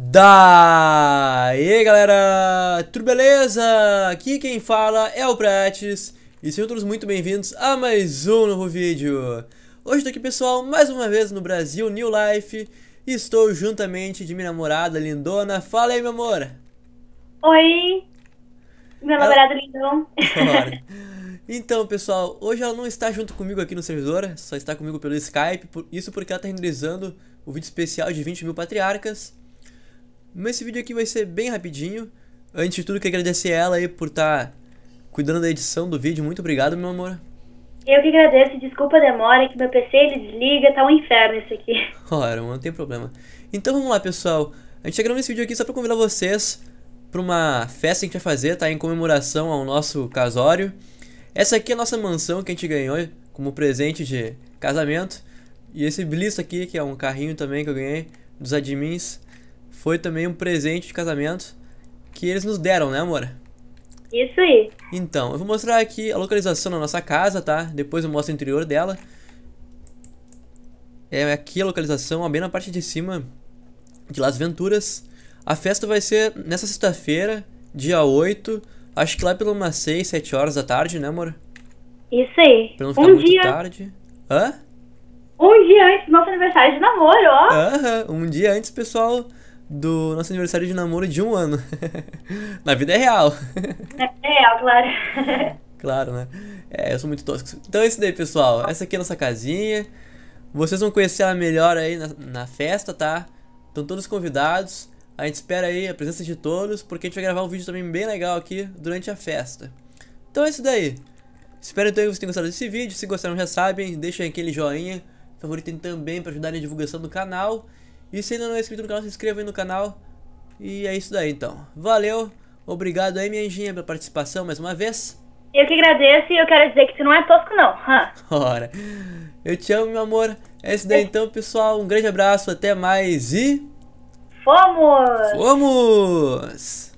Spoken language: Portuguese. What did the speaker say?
Daí galera, tudo beleza? Aqui quem fala é o Prates e sejam todos muito bem-vindos a mais um novo vídeo. Hoje estou aqui pessoal, mais uma vez no Brasil New Life e estou juntamente de minha namorada lindona. Fala aí meu amor! Oi, meu ela... namorado lindão. Então, pessoal, hoje ela não está junto comigo aqui no servidor, só está comigo pelo Skype, isso porque ela está renderizando o vídeo especial de 20 mil patriarcas. Mas esse vídeo aqui vai ser bem rapidinho. Antes de tudo, quero agradecer ela aí por estar tá cuidando da edição do vídeo. Muito obrigado, meu amor. Eu que agradeço, desculpa a demora, que meu PC ele desliga, tá um inferno isso aqui. Ora, não tem problema. Então vamos lá, pessoal. A gente tá gravando esse vídeo aqui só pra convidar vocês pra uma festa que a gente vai fazer, tá? Em comemoração ao nosso casório. Essa aqui é a nossa mansão que a gente ganhou como presente de casamento. E esse blisto aqui, que é um carrinho também que eu ganhei dos admins foi também um presente de casamento que eles nos deram, né, amor? Isso aí. Então, eu vou mostrar aqui a localização da nossa casa, tá? Depois eu mostro o interior dela. É aqui a localização, ó, bem na parte de cima de Las Venturas. A festa vai ser nessa sexta-feira, dia 8, acho que lá pelo umas 6, 7 horas da tarde, né, amor? Isso aí. Pra não ficar um muito dia... tarde. Hã? Um dia antes do nosso aniversário de namoro, ó. Aham, um dia antes, pessoal do nosso aniversário de namoro de um ano. Na vida é real. É real, claro. claro, né? É, eu sou muito tosco. Então é isso daí, pessoal. Essa aqui é a nossa casinha. Vocês vão conhecer ela melhor aí na, na festa, tá? Estão todos convidados. A gente espera aí a presença de todos, porque a gente vai gravar um vídeo também bem legal aqui durante a festa. Então é isso daí. Espero então que vocês tenham gostado desse vídeo. Se gostaram, já sabem, deixem aquele joinha. Favoritem também para ajudar na divulgação do canal. E se ainda não é inscrito no canal, se inscreva aí no canal. E é isso daí então. Valeu, obrigado aí, minha anjinha, pela participação mais uma vez. Eu que agradeço e eu quero dizer que tu não é tosco, não. Huh? Ora, eu te amo, meu amor. É isso daí então, pessoal. Um grande abraço, até mais e. Fomos! Fomos!